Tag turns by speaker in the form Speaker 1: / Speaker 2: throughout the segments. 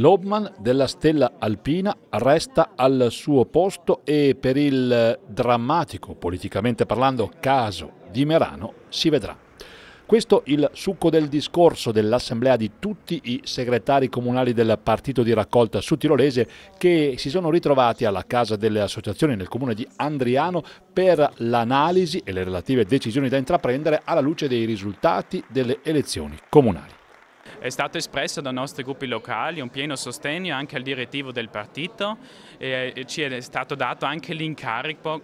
Speaker 1: Lobman della Stella Alpina resta al suo posto e per il drammatico, politicamente parlando, caso di Merano si vedrà. Questo il succo del discorso dell'assemblea di tutti i segretari comunali del partito di raccolta su Tirolese che si sono ritrovati alla Casa delle Associazioni nel comune di Andriano per l'analisi e le relative decisioni da intraprendere alla luce dei risultati delle elezioni comunali.
Speaker 2: È stato espresso dai nostri gruppi locali un pieno sostegno anche al direttivo del partito e ci è stato dato anche l'incarico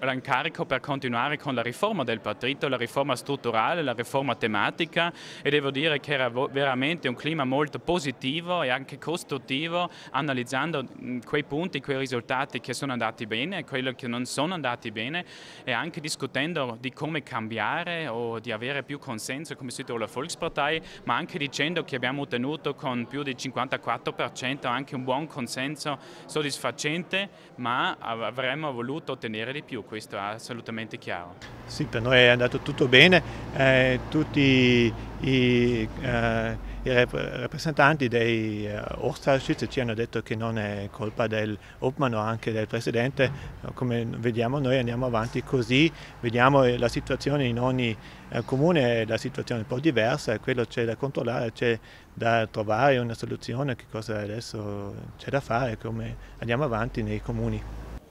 Speaker 2: per continuare con la riforma del partito, la riforma strutturale, la riforma tematica e devo dire che era veramente un clima molto positivo e anche costruttivo analizzando quei punti, quei risultati che sono andati bene e quelli che non sono andati bene e anche discutendo di come cambiare o di avere più consenso come Südtiroler Volkspartei, ma anche dicendo che abbiamo ottenuto con più del 54% anche un buon consenso soddisfacente, ma avremmo voluto ottenere di più, questo è assolutamente chiaro.
Speaker 3: Sì, per noi è andato tutto bene, eh, tutti i, eh, i rep rappresentanti dei eh, Orstarcic ci hanno detto che non è colpa del Opman o anche del Presidente, eh, come vediamo noi andiamo avanti così, vediamo eh, la situazione in ogni eh, comune, la situazione è un po' diversa, eh, quello c'è da controllare, c'è da trovare una soluzione, che cosa adesso c'è da fare, come andiamo avanti nei comuni.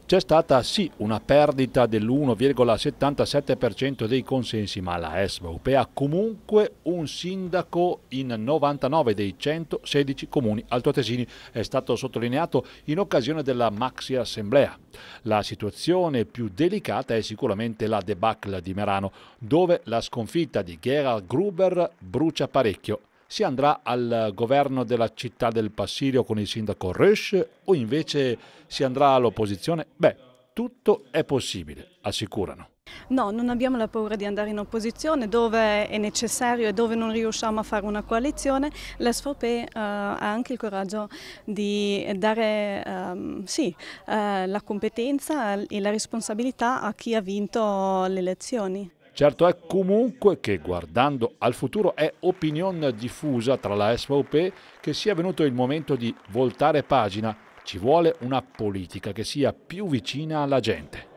Speaker 1: C'è stata sì una perdita dell'1,77% dei consensi, ma la SVP ha comunque un sindaco in 99 dei 116 comuni altoatesini, è stato sottolineato in occasione della maxi assemblea. La situazione più delicata è sicuramente la debacle di Merano, dove la sconfitta di Gerhard Gruber brucia parecchio si andrà al governo della città del Passirio con il sindaco Rush o invece si andrà all'opposizione? Beh, tutto è possibile, assicurano.
Speaker 4: No, non abbiamo la paura di andare in opposizione, dove è necessario e dove non riusciamo a fare una coalizione, la SVP eh, ha anche il coraggio di dare ehm, sì, eh, la competenza e la responsabilità a chi ha vinto le elezioni.
Speaker 1: Certo è comunque che guardando al futuro è opinione diffusa tra la SVP che sia venuto il momento di voltare pagina, ci vuole una politica che sia più vicina alla gente.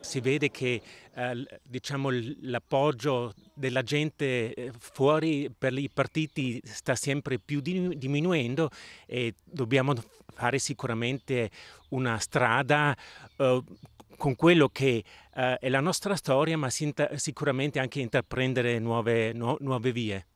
Speaker 3: Si vede che eh, diciamo, l'appoggio della gente eh, fuori per i partiti sta sempre più diminuendo e dobbiamo fare sicuramente una strada eh, con quello che eh, è la nostra storia, ma sicuramente anche intraprendere nuove, no, nuove vie.